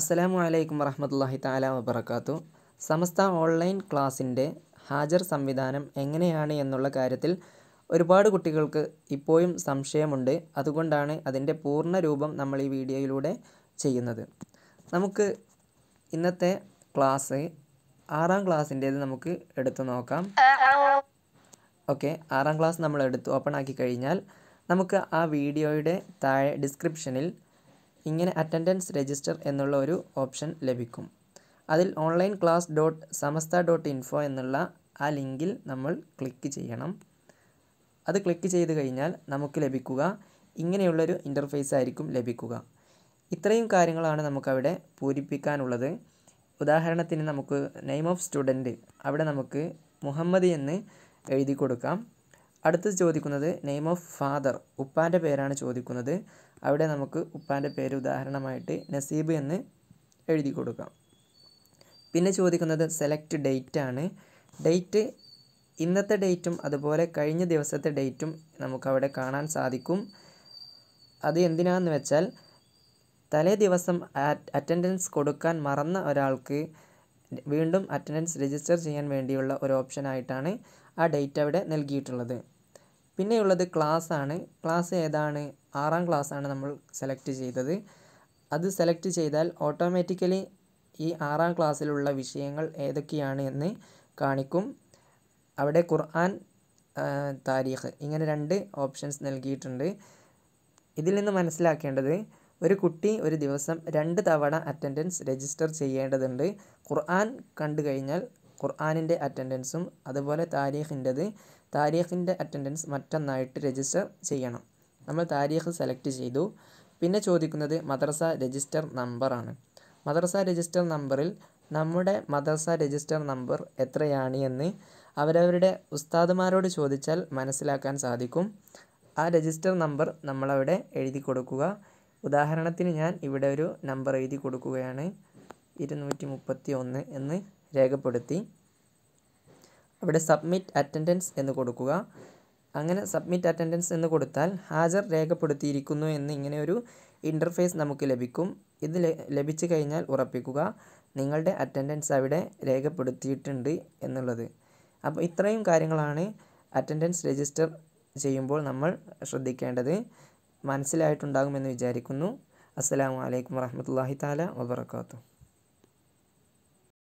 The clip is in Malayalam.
അസ്സലാമു അലൈക്കും വറഹമത്തല്ലാഹി താല വബർക്കാത്തു സമസ്ത ഓൺലൈൻ ക്ലാസ്സിൻ്റെ ഹാജർ സംവിധാനം എങ്ങനെയാണ് എന്നുള്ള കാര്യത്തിൽ ഒരുപാട് കുട്ടികൾക്ക് ഇപ്പോഴും സംശയമുണ്ട് അതുകൊണ്ടാണ് അതിൻ്റെ പൂർണ്ണ രൂപം നമ്മൾ ഈ വീഡിയോയിലൂടെ ചെയ്യുന്നത് നമുക്ക് ഇന്നത്തെ ക്ലാസ് ആറാം ക്ലാസ്സിൻ്റേത് നമുക്ക് എടുത്തു നോക്കാം ഓക്കെ ആറാം ക്ലാസ് നമ്മൾ എടുത്ത് ഓപ്പൺ ആക്കി കഴിഞ്ഞാൽ നമുക്ക് ആ വീഡിയോയുടെ താഴെ ഡിസ്ക്രിപ്ഷനിൽ ഇങ്ങനെ അറ്റൻഡൻസ് രജിസ്റ്റർ എന്നുള്ള ഒരു ഓപ്ഷൻ ലഭിക്കും അതിൽ online class dot Samastha dot info എന്നുള്ള ആ ലിങ്കിൽ നമ്മൾ ക്ലിക്ക് ചെയ്യണം അത് ക്ലിക്ക് ചെയ്ത് കഴിഞ്ഞാൽ നമുക്ക് ലഭിക്കുക ഇങ്ങനെയുള്ളൊരു ഇൻ്റർഫേസ് ആയിരിക്കും ലഭിക്കുക ഇത്രയും കാര്യങ്ങളാണ് നമുക്കവിടെ പൂരിപ്പിക്കാനുള്ളത് ഉദാഹരണത്തിന് നമുക്ക് നെയിം ഓഫ് സ്റ്റുഡൻറ്റ് അവിടെ നമുക്ക് മുഹമ്മദ് എന്ന് എഴുതി കൊടുക്കാം അടുത്തത് ചോദിക്കുന്നത് നെയിം ഓഫ് ഫാദർ ഉപ്പാൻ്റെ പേരാണ് ചോദിക്കുന്നത് അവിടെ നമുക്ക് ഉപ്പാൻ്റെ പേര് ഉദാഹരണമായിട്ട് നസീബ് എന്ന് എഴുതി കൊടുക്കാം പിന്നെ ചോദിക്കുന്നത് സെലക്ട് ഡേറ്റ് ആണ് ഡേറ്റ് ഇന്നത്തെ ഡേറ്റും അതുപോലെ കഴിഞ്ഞ ദിവസത്തെ ഡേറ്റും നമുക്കവിടെ കാണാൻ സാധിക്കും അത് എന്തിനാന്ന് വെച്ചാൽ തലേ ദിവസം അറ്റൻഡൻസ് കൊടുക്കാൻ മറന്ന ഒരാൾക്ക് വീണ്ടും അറ്റൻഡൻസ് രജിസ്റ്റർ ചെയ്യാൻ വേണ്ടിയുള്ള ഒരു ഓപ്ഷനായിട്ടാണ് ആ ഡേറ്റ് അവിടെ നൽകിയിട്ടുള്ളത് പിന്നെയുള്ളത് ക്ലാസ് ആണ് ക്ലാസ് ഏതാണ് ആറാം ക്ലാസ് ആണ് നമ്മൾ സെലക്ട് ചെയ്തത് അത് സെലക്ട് ചെയ്താൽ ഓട്ടോമാറ്റിക്കലി ഈ ആറാം ക്ലാസ്സിലുള്ള വിഷയങ്ങൾ ഏതൊക്കെയാണ് എന്ന് കാണിക്കും അവിടെ ഖുർആൻ താരീഖ് ഇങ്ങനെ രണ്ട് ഓപ്ഷൻസ് നൽകിയിട്ടുണ്ട് ഇതിൽ നിന്ന് മനസ്സിലാക്കേണ്ടത് ഒരു കുട്ടി ഒരു ദിവസം രണ്ട് തവണ അറ്റൻഡൻസ് രജിസ്റ്റർ ചെയ്യേണ്ടതുണ്ട് ഖുർആൻ കണ്ടു കഴിഞ്ഞാൽ ഖുർആാനിൻ്റെ അറ്റൻഡൻസും അതുപോലെ താരീഖിൻ്റെത് താരീഖിൻ്റെ അറ്റൻഡൻസ് മറ്റൊന്നായിട്ട് രജിസ്റ്റർ ചെയ്യണം നമ്മൾ താരീഖ് സെലക്ട് ചെയ്തു പിന്നെ ചോദിക്കുന്നത് മദ്രസ രജിസ്റ്റർ നമ്പറാണ് മദ്രസ രജിസ്റ്റർ നമ്പറിൽ നമ്മുടെ മദ്രസ രജിസ്റ്റർ നമ്പർ എത്രയാണ് എന്ന് അവരവരുടെ ഉസ്താദുമാരോട് ചോദിച്ചാൽ മനസ്സിലാക്കാൻ സാധിക്കും ആ രജിസ്റ്റർ നമ്പർ നമ്മളവിടെ എഴുതി കൊടുക്കുക ഉദാഹരണത്തിന് ഞാൻ ഇവിടെ ഒരു നമ്പർ എഴുതി കൊടുക്കുകയാണ് ഇരുന്നൂറ്റി മുപ്പത്തി ഒന്ന് എന്ന് രേഖപ്പെടുത്തി അവിടെ സബ്മിറ്റ് അറ്റൻഡൻസ് എന്ന് കൊടുക്കുക അങ്ങനെ സബ്മിറ്റ് അറ്റൻഡൻസ് എന്ന് കൊടുത്താൽ ഹാജർ രേഖപ്പെടുത്തിയിരിക്കുന്നു എന്ന് ഇങ്ങനെ ഒരു ഇൻ്റർഫേസ് നമുക്ക് ലഭിക്കും ഇത് ലഭിച്ചു കഴിഞ്ഞാൽ ഉറപ്പിക്കുക നിങ്ങളുടെ അറ്റൻഡൻസ് അവിടെ രേഖപ്പെടുത്തിയിട്ടുണ്ട് എന്നുള്ളത് അപ്പോൾ ഇത്രയും കാര്യങ്ങളാണ് അറ്റൻഡൻസ് രജിസ്റ്റർ ചെയ്യുമ്പോൾ നമ്മൾ ശ്രദ്ധിക്കേണ്ടത് മനസ്സിലായിട്ടുണ്ടാകുമെന്ന് വിചാരിക്കുന്നു അസ്സാം വലൈക്കും വാഹമത്തല്ലാഹി താല വാത്തു